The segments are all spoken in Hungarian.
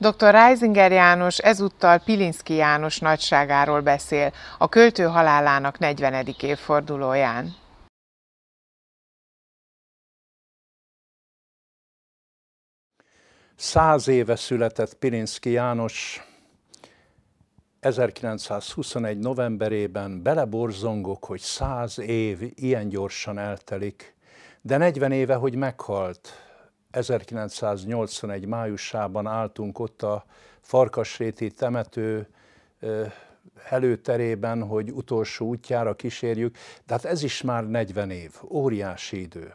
Dr. Reisinger János ezúttal Pilinszki János nagyságáról beszél, a költő halálának 40. évfordulóján. Száz éve született Pilinszki János, 1921. novemberében beleborzongok, hogy száz év ilyen gyorsan eltelik, de 40 éve, hogy meghalt, 1981 májusában álltunk ott a Farkasréti temető előterében, hogy utolsó útjára kísérjük, de hát ez is már 40 év, óriási idő.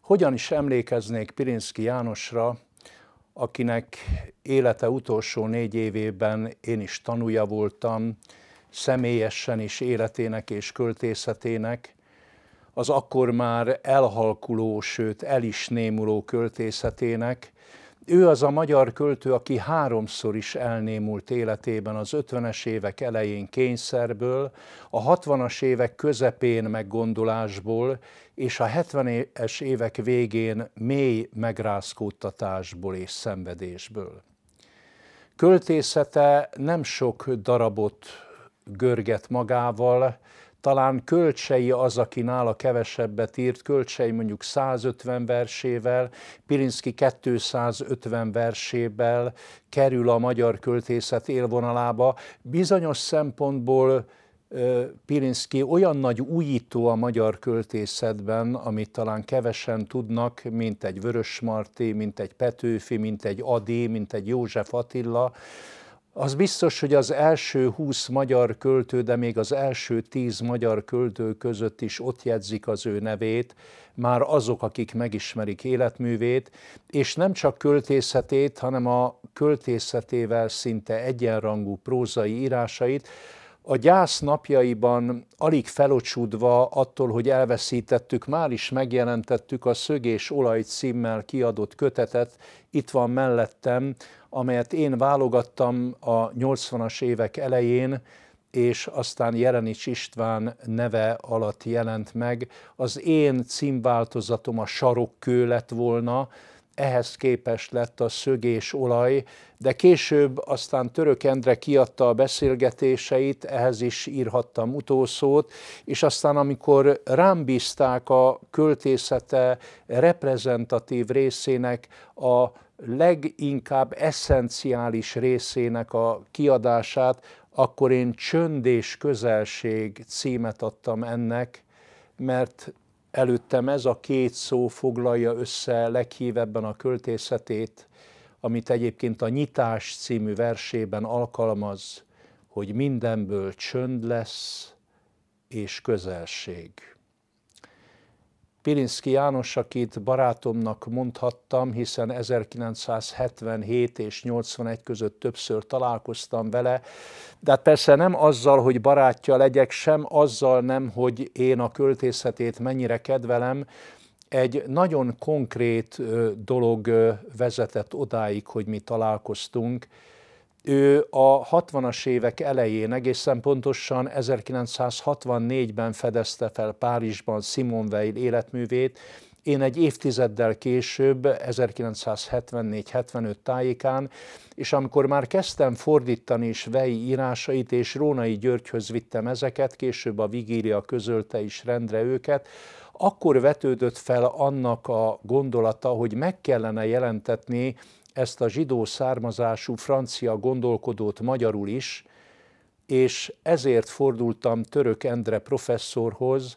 Hogyan is emlékeznék Pirinszki Jánosra, akinek élete utolsó négy évében én is tanúja voltam, személyesen is életének és költészetének, az akkor már elhalkuló, sőt el is némuló költészetének. Ő az a magyar költő, aki háromszor is elnémult életében az 50-es évek elején kényszerből, a 60-as évek közepén meggondolásból, és a 70-es évek végén mély megrázkódtatásból és szenvedésből. Költészete nem sok darabot görget magával, talán Kölcsei az, aki nála kevesebbet írt, Kölcsei mondjuk 150 versével, Pirinszki 250 versével kerül a magyar költészet élvonalába. Bizonyos szempontból Pirinszki olyan nagy újító a magyar költészetben, amit talán kevesen tudnak, mint egy Vörösmarty, mint egy Petőfi, mint egy Adi, mint egy József Attila, az biztos, hogy az első 20 magyar költő, de még az első 10 magyar költő között is ott jegyzik az ő nevét, már azok, akik megismerik életművét, és nem csak költészetét, hanem a költészetével szinte egyenrangú prózai írásait, a gyász napjaiban alig felocsudva attól, hogy elveszítettük, már is megjelentettük a Szögés Olaj címmel kiadott kötetet, itt van mellettem, amelyet én válogattam a 80-as évek elején, és aztán Jelenics István neve alatt jelent meg. Az én címváltozatom a sarokkő lett volna, ehhez képes lett a szögés olaj, de később aztán Török Endre kiadta a beszélgetéseit, ehhez is írhattam utószót, és aztán amikor rám bízták a költészete reprezentatív részének a leginkább eszenciális részének a kiadását, akkor én Csönd és Közelség címet adtam ennek, mert előttem ez a két szó foglalja össze leghívebben a költészetét, amit egyébként a Nyitás című versében alkalmaz, hogy mindenből csönd lesz és közelség. Pirinszki János, akit barátomnak mondhattam, hiszen 1977 és 81 között többször találkoztam vele, de hát persze nem azzal, hogy barátja legyek, sem azzal nem, hogy én a költészetét mennyire kedvelem, egy nagyon konkrét dolog vezetett odáig, hogy mi találkoztunk, ő a 60-as évek elején, egészen pontosan 1964-ben fedezte fel Párizsban Simon Weil életművét, én egy évtizeddel később, 1974-75 tájékán, és amikor már kezdtem fordítani is Vei írásait, és Rónai Györgyhöz vittem ezeket, később a Vigília közölte is rendre őket, akkor vetődött fel annak a gondolata, hogy meg kellene jelentetni ezt a zsidó származású francia gondolkodót magyarul is, és ezért fordultam Török Endre professzorhoz,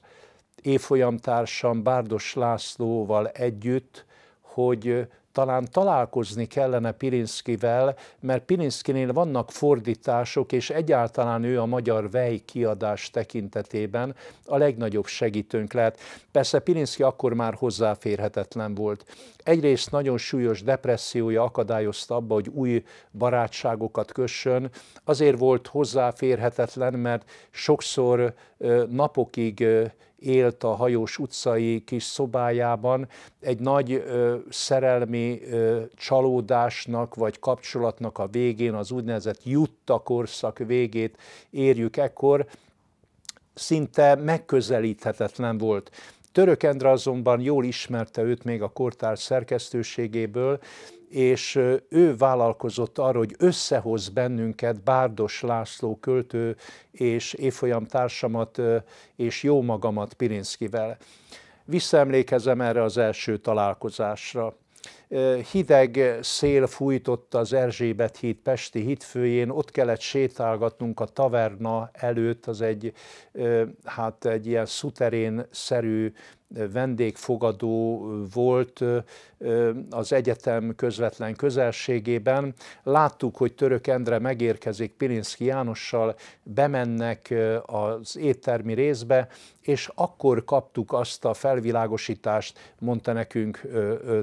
évfolyamtársam Bárdos Lászlóval együtt, hogy talán találkozni kellene Pirinszkivel, mert Pirinszkinél vannak fordítások, és egyáltalán ő a magyar vej kiadás tekintetében a legnagyobb segítőnk lehet. Persze Pirinszki akkor már hozzáférhetetlen volt. Egyrészt nagyon súlyos depressziója akadályozta abba, hogy új barátságokat kössön. Azért volt hozzáférhetetlen, mert sokszor napokig élt a hajós utcai kis szobájában, egy nagy ö, szerelmi ö, csalódásnak vagy kapcsolatnak a végén, az úgynevezett jutta korszak végét érjük ekkor, szinte megközelíthetetlen volt. Török Endre azonban jól ismerte őt még a kortár szerkesztőségéből, és ő vállalkozott arra, hogy összehoz bennünket Bárdos László költő és évfolyam társamat és jó magamat Pirinszkivel. Visszaemlékezem erre az első találkozásra hideg szél fújtotta az Erzsébet híd Pesti hídfőjén, ott kellett sétálgatnunk a taverna előtt, az egy, hát egy ilyen szuterén-szerű vendégfogadó volt az egyetem közvetlen közelségében. Láttuk, hogy Török Endre megérkezik Pilinszki Jánossal, bemennek az éttermi részbe, és akkor kaptuk azt a felvilágosítást, mondta nekünk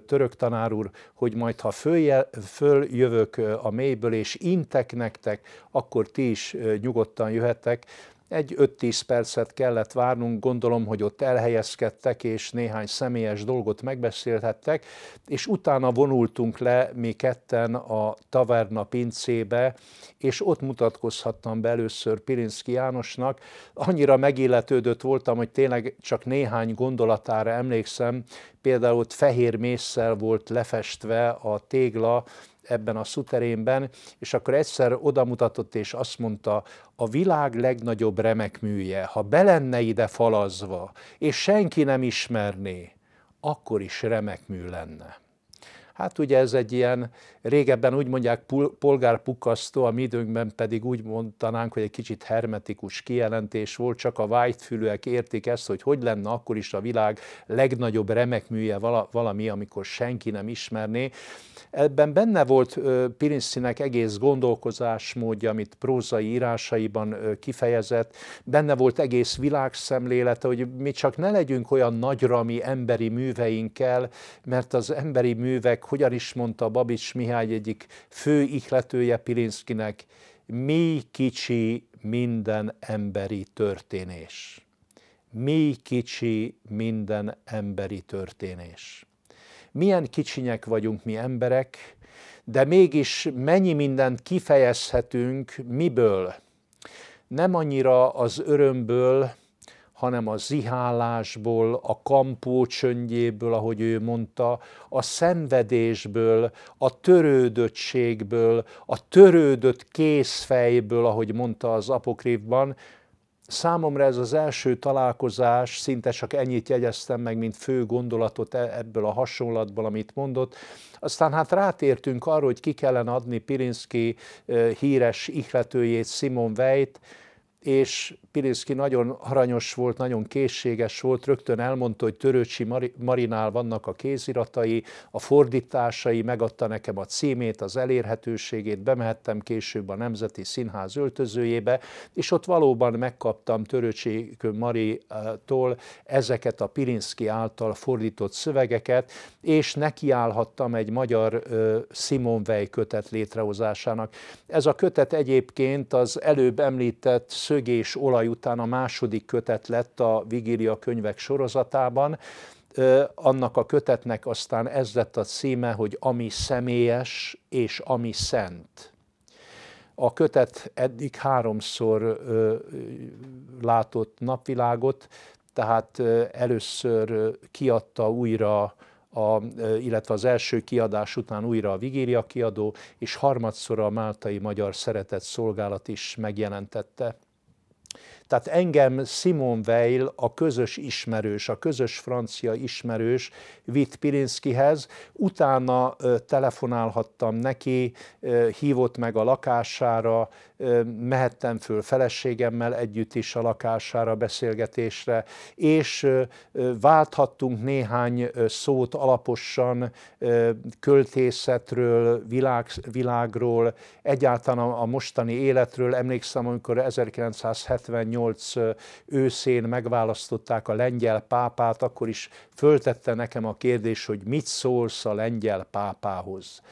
török tanár úr, hogy majd ha följel, följövök a mélyből és intek nektek, akkor ti is nyugodtan jöhettek, egy 5-10 percet kellett várnunk, gondolom, hogy ott elhelyezkedtek, és néhány személyes dolgot megbeszélhettek, és utána vonultunk le mi ketten a taverna pincébe, és ott mutatkozhattam be először Pirinszki Jánosnak. Annyira megilletődött voltam, hogy tényleg csak néhány gondolatára emlékszem, például ott fehér mészsel volt lefestve a tégla, ebben a szuterénben, és akkor egyszer odamutatott, és azt mondta, a világ legnagyobb remekműje, ha belenne ide falazva, és senki nem ismerné, akkor is remekmű lenne. Hát ugye ez egy ilyen régebben úgy mondják polgárpukasztó, a mi időnkben pedig úgy mondanánk, hogy egy kicsit hermetikus kijelentés volt, csak a vágyfülőek értik ezt, hogy hogy lenne akkor is a világ legnagyobb remekműje valami, amikor senki nem ismerné. Ebben benne volt Pirinszinek egész gondolkozásmódja, amit prózai írásaiban kifejezett, benne volt egész világszemlélete, hogy mi csak ne legyünk olyan nagyra mi emberi műveinkkel, mert az emberi művek, hogyan is mondta Babics Mihály, Király egyik fő ihletője Pilinszkinek, mi kicsi minden emberi történés. Mi kicsi minden emberi történés. Milyen kicsinyek vagyunk mi emberek, de mégis mennyi mindent kifejezhetünk, miből. Nem annyira az örömből, hanem a zihálásból, a kampó csöndjéből, ahogy ő mondta, a szenvedésből, a törődöttségből, a törődött készfejből, ahogy mondta az apokrívban. Számomra ez az első találkozás, szinte csak ennyit jegyeztem meg, mint fő gondolatot e- ebből a hasonlatból, amit mondott. Aztán hát rátértünk arra, hogy ki kellene adni Pirinszki eh, híres ihletőjét, Simon Vejt, és Pilinszki nagyon aranyos volt, nagyon készséges volt, rögtön elmondta, hogy Törőcsi Marinál vannak a kéziratai, a fordításai, megadta nekem a címét, az elérhetőségét, bemehettem később a Nemzeti Színház öltözőjébe, és ott valóban megkaptam Törőcsi Maritól ezeket a Pilinszki által fordított szövegeket, és nekiállhattam egy magyar Simon Vej kötet létrehozásának. Ez a kötet egyébként az előbb említett szögés olaj Kodály után a második kötet lett a Vigília könyvek sorozatában, annak a kötetnek aztán ez lett a címe, hogy Ami személyes és ami szent. A kötet eddig háromszor látott napvilágot, tehát először kiadta újra a, illetve az első kiadás után újra a Vigília kiadó, és harmadszor a Máltai Magyar Szeretett Szolgálat is megjelentette. Tehát engem Simon Weil, a közös ismerős, a közös francia ismerős vitt Pirinszkihez, utána telefonálhattam neki, hívott meg a lakására, mehettem föl feleségemmel együtt is a lakására beszélgetésre, és válthattunk néhány szót alaposan költészetről, világ, világról, egyáltalán a mostani életről. Emlékszem, amikor 1978 őszén megválasztották a lengyel pápát, akkor is föltette nekem a kérdés, hogy mit szólsz a lengyel pápához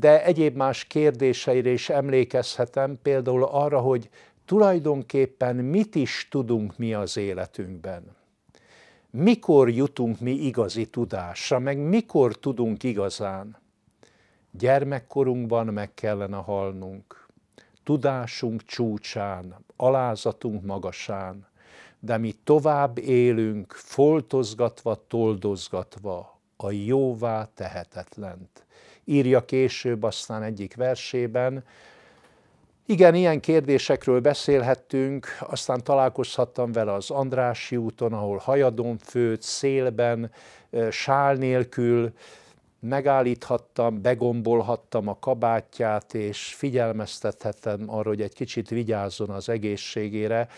de egyéb más kérdéseire is emlékezhetem, például arra, hogy tulajdonképpen mit is tudunk mi az életünkben. Mikor jutunk mi igazi tudásra, meg mikor tudunk igazán. Gyermekkorunkban meg kellene halnunk, tudásunk csúcsán, alázatunk magasán, de mi tovább élünk, foltozgatva, toldozgatva a jóvá tehetetlent írja később aztán egyik versében. Igen, ilyen kérdésekről beszélhettünk, aztán találkozhattam vele az Andrási úton, ahol hajadon főt, szélben, sál nélkül, megállíthattam, begombolhattam a kabátját, és figyelmeztethettem arra, hogy egy kicsit vigyázzon az egészségére,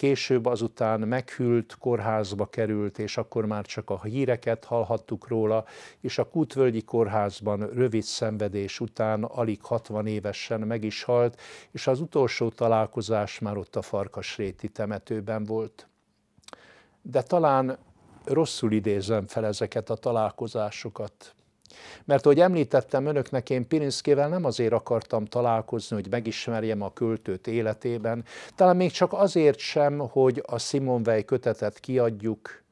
később azután meghűlt, kórházba került, és akkor már csak a híreket hallhattuk róla, és a Kútvölgyi Kórházban rövid szenvedés után alig 60 évesen meg is halt, és az utolsó találkozás már ott a Farkasréti temetőben volt. De talán rosszul idézem fel ezeket a találkozásokat. Mert ahogy említettem önöknek, én Pirinszkével nem azért akartam találkozni, hogy megismerjem a költőt életében, talán még csak azért sem, hogy a Simon Weil kötetet kiadjuk.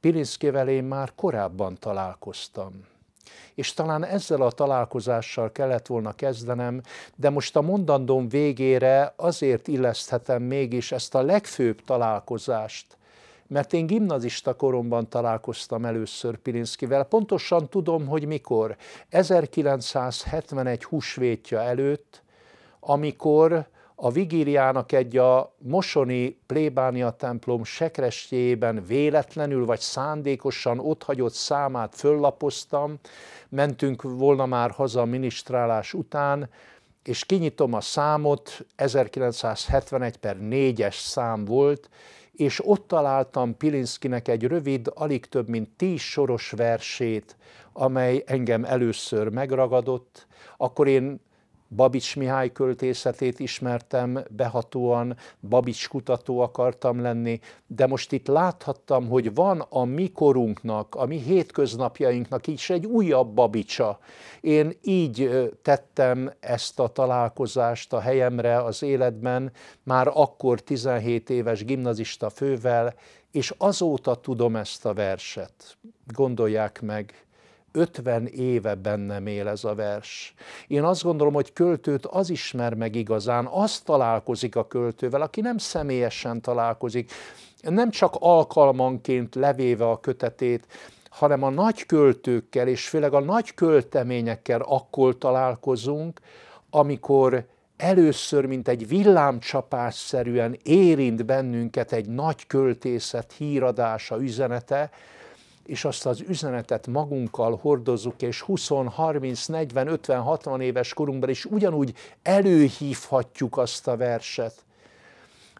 Pirinszkével én már korábban találkoztam és talán ezzel a találkozással kellett volna kezdenem, de most a mondandóm végére azért illeszthetem mégis ezt a legfőbb találkozást, mert én gimnazista koromban találkoztam először Pilinszkivel, pontosan tudom, hogy mikor, 1971 húsvétja előtt, amikor a vigíliának egy a Mosoni plébánia templom sekrestjében véletlenül vagy szándékosan otthagyott számát föllapoztam, mentünk volna már haza a minisztrálás után, és kinyitom a számot, 1971 per 4-es szám volt, és ott találtam Pilinszkinek egy rövid, alig több mint tíz soros versét, amely engem először megragadott, akkor én Babics Mihály költészetét ismertem behatóan, Babics kutató akartam lenni, de most itt láthattam, hogy van a mi korunknak, a mi hétköznapjainknak is egy újabb Babicsa. Én így tettem ezt a találkozást a helyemre az életben, már akkor 17 éves gimnazista fővel, és azóta tudom ezt a verset. Gondolják meg, 50 éve bennem él ez a vers. Én azt gondolom, hogy költőt az ismer meg igazán, az találkozik a költővel, aki nem személyesen találkozik, nem csak alkalmanként levéve a kötetét, hanem a nagy költőkkel, és főleg a nagy költeményekkel akkor találkozunk, amikor először, mint egy villámcsapásszerűen érint bennünket egy nagy költészet híradása, üzenete, és azt az üzenetet magunkkal hordozzuk, és 20, 30, 40, 50, 60 éves korunkban is ugyanúgy előhívhatjuk azt a verset.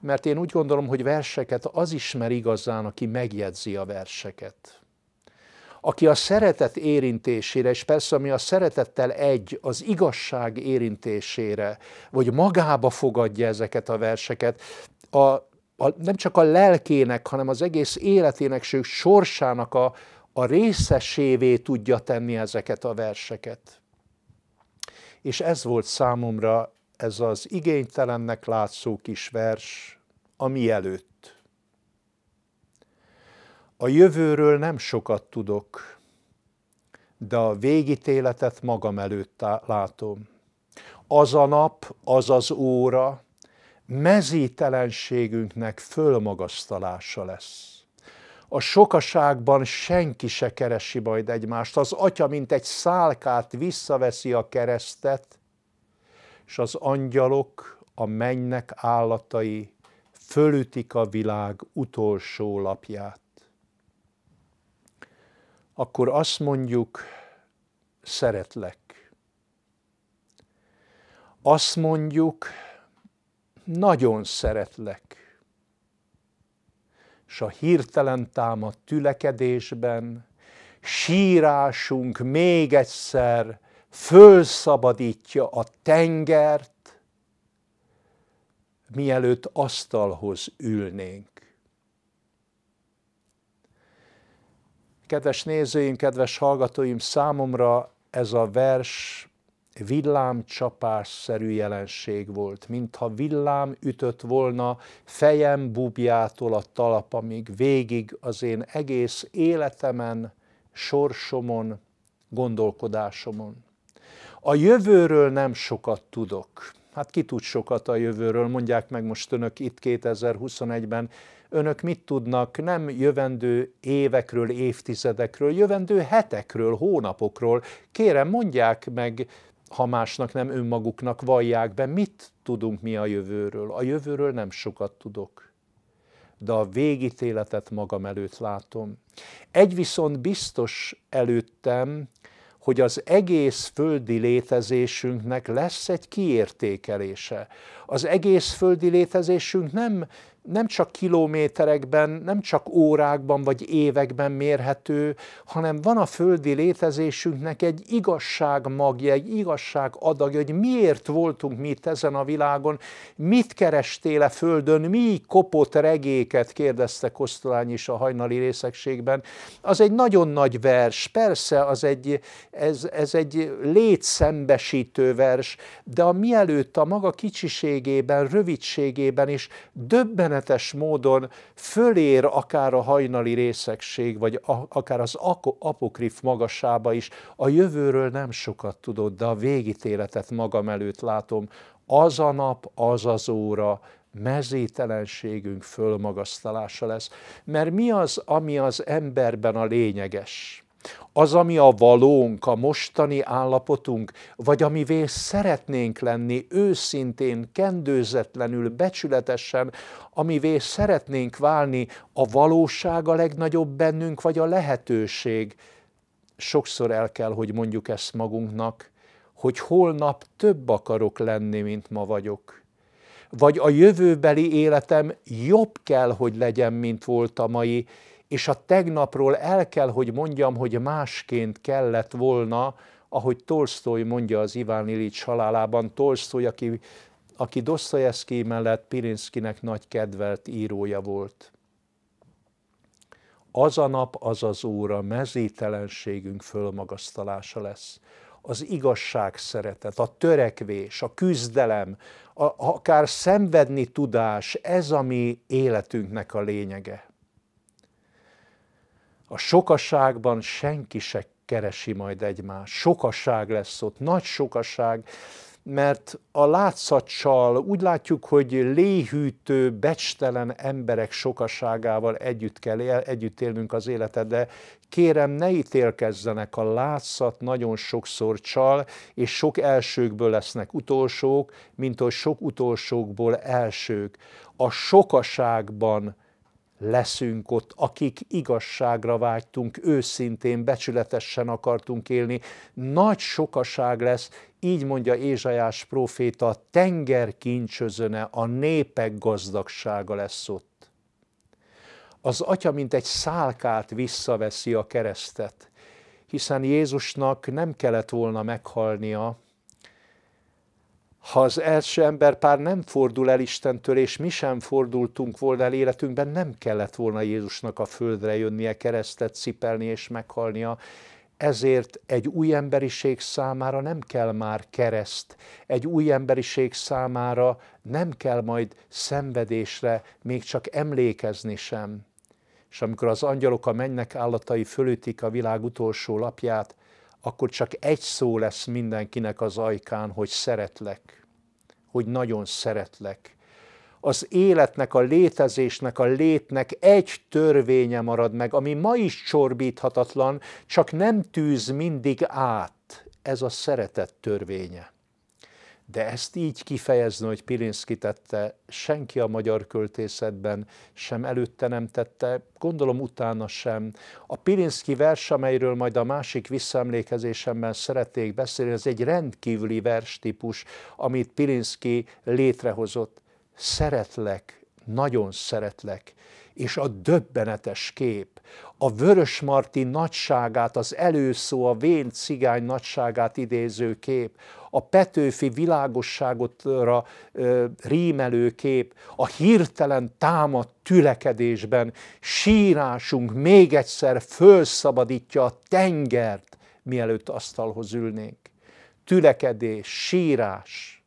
Mert én úgy gondolom, hogy verseket az ismer igazán, aki megjegyzi a verseket. Aki a szeretet érintésére, és persze ami a szeretettel egy, az igazság érintésére, vagy magába fogadja ezeket a verseket, a a, nem csak a lelkének, hanem az egész életének, sőt sorsának a, a részesévé tudja tenni ezeket a verseket. És ez volt számomra ez az igénytelennek látszó kis vers, ami előtt. A jövőről nem sokat tudok, de a végítéletet magam előtt látom. Az a nap, az az óra, mezítelenségünknek fölmagasztalása lesz. A sokaságban senki se keresi majd egymást. Az atya, mint egy szálkát visszaveszi a keresztet, és az angyalok, a mennynek állatai fölütik a világ utolsó lapját. Akkor azt mondjuk, szeretlek. Azt mondjuk, nagyon szeretlek. S a hirtelen támadt tülekedésben sírásunk még egyszer fölszabadítja a tengert, mielőtt asztalhoz ülnénk. Kedves nézőim, kedves hallgatóim, számomra ez a vers villámcsapásszerű jelenség volt, mintha villám ütött volna fejem bubjától a talapamig, végig az én egész életemen, sorsomon, gondolkodásomon. A jövőről nem sokat tudok. Hát ki tud sokat a jövőről, mondják meg most önök itt 2021-ben, önök mit tudnak nem jövendő évekről, évtizedekről, jövendő hetekről, hónapokról. Kérem, mondják meg ha másnak nem önmaguknak vallják be, mit tudunk mi a jövőről? A jövőről nem sokat tudok, de a végítéletet magam előtt látom. Egy viszont biztos előttem, hogy az egész földi létezésünknek lesz egy kiértékelése az egész földi létezésünk nem, nem csak kilométerekben, nem csak órákban vagy években mérhető, hanem van a földi létezésünknek egy igazság magja, egy igazság adagja, hogy miért voltunk mi itt ezen a világon, mit kerestél a e földön, mi kopott regéket, kérdezte Kosztolány is a hajnali részegségben. Az egy nagyon nagy vers, persze az egy, ez, ez egy létszembesítő vers, de a mielőtt a maga kicsiség mélységében, rövidségében is döbbenetes módon fölér akár a hajnali részegség, vagy a, akár az apokrif magasába is. A jövőről nem sokat tudod, de a végítéletet magam előtt látom. Az a nap, az az óra, mezítelenségünk fölmagasztalása lesz. Mert mi az, ami az emberben a lényeges? az, ami a valónk, a mostani állapotunk, vagy amivé szeretnénk lenni őszintén, kendőzetlenül, becsületesen, amivé szeretnénk válni, a valóság a legnagyobb bennünk, vagy a lehetőség. Sokszor el kell, hogy mondjuk ezt magunknak, hogy holnap több akarok lenni, mint ma vagyok. Vagy a jövőbeli életem jobb kell, hogy legyen, mint volt a mai, és a tegnapról el kell, hogy mondjam, hogy másként kellett volna, ahogy Tolstoy mondja az Iván Ilics halálában, Tolstoy, aki, aki Dostoyevsky mellett Pirinszkinek nagy kedvelt írója volt. Az a nap, az az óra mezítelenségünk fölmagasztalása lesz az igazság szeretet, a törekvés, a küzdelem, a, akár szenvedni tudás, ez a mi életünknek a lényege. A sokasságban senki se keresi majd egymást. Sokasság lesz ott, nagy sokasság, mert a látszatcsal úgy látjuk, hogy léhűtő, becstelen emberek sokaságával együtt kell él, együtt élnünk az életet, de kérem ne ítélkezzenek, a látszat nagyon sokszor csal, és sok elsőkből lesznek utolsók, mint hogy sok utolsókból elsők. A sokaságban leszünk ott, akik igazságra vágytunk, őszintén, becsületesen akartunk élni. Nagy sokaság lesz, így mondja Ézsajás próféta, tenger kincsözöne, a népek gazdagsága lesz ott. Az atya mint egy szálkát visszaveszi a keresztet, hiszen Jézusnak nem kellett volna meghalnia, ha az első emberpár nem fordul el Istentől, és mi sem fordultunk volna el életünkben, nem kellett volna Jézusnak a földre jönnie, keresztet cipelni és meghalnia, ezért egy új emberiség számára nem kell már kereszt, egy új emberiség számára nem kell majd szenvedésre még csak emlékezni sem. És amikor az angyalok a mennek állatai fölütik a világ utolsó lapját, akkor csak egy szó lesz mindenkinek az ajkán, hogy szeretlek, hogy nagyon szeretlek. Az életnek, a létezésnek, a létnek egy törvénye marad meg, ami ma is csorbíthatatlan, csak nem tűz mindig át. Ez a szeretet törvénye. De ezt így kifejezni, hogy Pilinszki tette, senki a magyar költészetben sem előtte nem tette, gondolom utána sem. A Pilinszki vers, amelyről majd a másik visszaemlékezésemben szeretnék beszélni, ez egy rendkívüli verstípus, amit Pilinszki létrehozott. Szeretlek, nagyon szeretlek, és a döbbenetes kép, a vörösmarti nagyságát, az előszó, a vén cigány nagyságát idéző kép, a Petőfi világosságotra rímelő kép, a hirtelen támad tülekedésben sírásunk még egyszer fölszabadítja a tengert, mielőtt asztalhoz ülnénk. Tülekedés, sírás,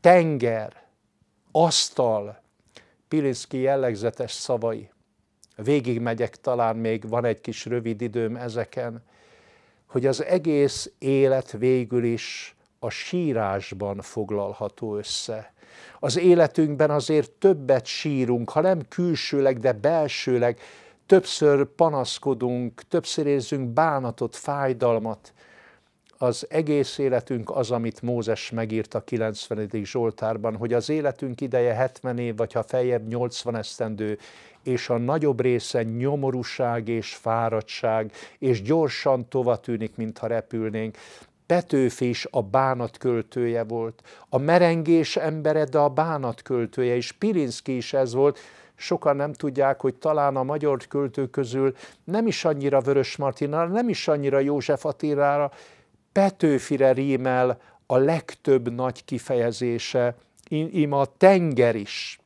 tenger, asztal, Pilinszki jellegzetes szavai. Végig megyek talán még van egy kis rövid időm ezeken, hogy az egész élet végül is a sírásban foglalható össze. Az életünkben azért többet sírunk, ha nem külsőleg, de belsőleg, többször panaszkodunk, többször érzünk bánatot, fájdalmat, az egész életünk az, amit Mózes megírt a 90. Zsoltárban, hogy az életünk ideje 70 év, vagy ha feljebb 80 esztendő, és a nagyobb része nyomorúság és fáradtság, és gyorsan tova tűnik, mintha repülnénk. Petőfi is a bánat költője volt, a merengés embere, de a bánat költője, és Pirinszki is ez volt, sokan nem tudják, hogy talán a magyar költők közül nem is annyira Vörös Martinára, nem is annyira József Attilára, Petőfire rímel a legtöbb nagy kifejezése, ima a tenger is.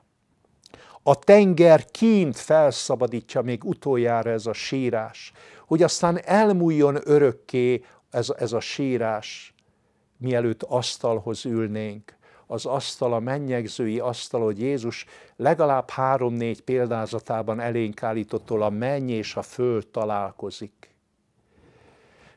A tenger kint felszabadítja még utoljára ez a sírás, hogy aztán elmúljon örökké ez, ez a sírás, mielőtt asztalhoz ülnénk. Az asztal, a mennyegzői asztal, hogy Jézus legalább három-négy példázatában elénk állítottól a menny és a föld találkozik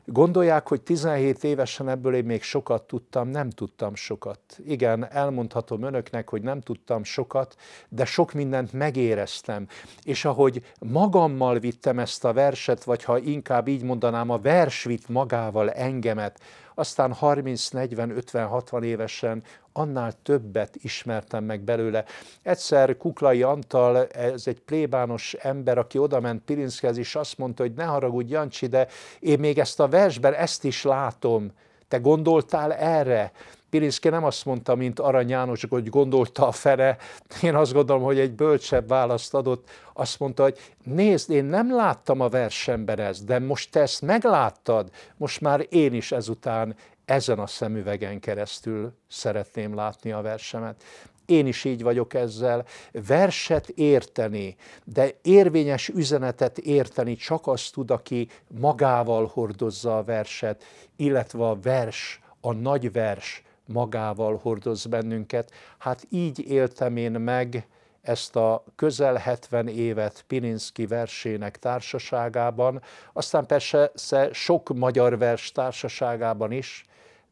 Gondolják, hogy 17 évesen ebből én még sokat tudtam, nem tudtam sokat. Igen, elmondhatom önöknek, hogy nem tudtam sokat, de sok mindent megéreztem. És ahogy magammal vittem ezt a verset, vagy ha inkább így mondanám, a vers vitt magával engemet, aztán 30, 40, 50, 60 évesen annál többet ismertem meg belőle. Egyszer Kuklai Antal, ez egy plébános ember, aki odament Pilinszkihez, és azt mondta, hogy ne haragudj Jancsi, de én még ezt a versben ezt is látom. Te gondoltál erre? Pilinszki nem azt mondta, mint Arany János, hogy gondolta a fere. Én azt gondolom, hogy egy bölcsebb választ adott. Azt mondta, hogy nézd, én nem láttam a versemben ezt, de most te ezt megláttad, most már én is ezután ezen a szemüvegen keresztül szeretném látni a versemet. Én is így vagyok ezzel. Verset érteni, de érvényes üzenetet érteni csak azt tud, aki magával hordozza a verset, illetve a vers, a nagy vers magával hordoz bennünket. Hát így éltem én meg ezt a közel 70 évet Pilinszki versének társaságában, aztán persze sok magyar vers társaságában is,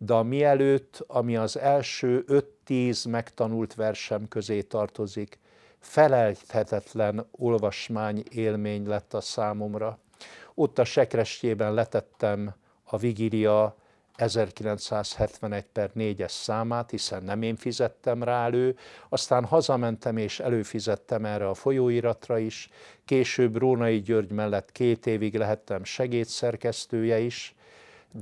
de a mielőtt, ami az első 5-10 megtanult versem közé tartozik, felejthetetlen olvasmány élmény lett a számomra. Ott a sekrestjében letettem a vigília 1971 per 4-es számát, hiszen nem én fizettem rá elő, aztán hazamentem és előfizettem erre a folyóiratra is, később Rónai György mellett két évig lehettem segédszerkesztője is,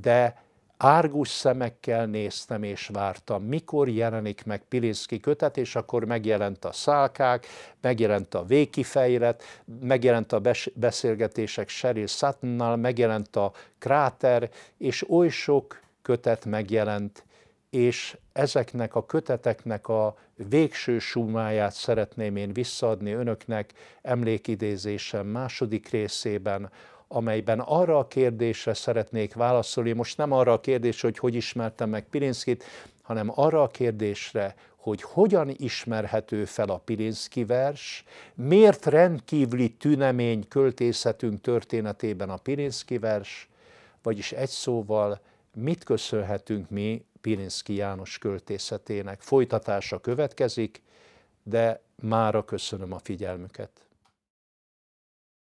de árgus szemekkel néztem és vártam, mikor jelenik meg Pilinszki kötet, és akkor megjelent a szálkák, megjelent a végkifejlet, megjelent a beszélgetések Sheryl Suttonnal, megjelent a kráter, és oly sok kötet megjelent, és ezeknek a köteteknek a végső súmáját szeretném én visszaadni önöknek emlékidézésem második részében, amelyben arra a kérdésre szeretnék válaszolni, most nem arra a kérdésre, hogy hogy ismertem meg Pirinszkit, hanem arra a kérdésre, hogy hogyan ismerhető fel a Pirinszki vers, miért rendkívüli tünemény költészetünk történetében a Pirinszki vers, vagyis egy szóval, mit köszönhetünk mi Pirinszki János költészetének. Folytatása következik, de mára köszönöm a figyelmüket.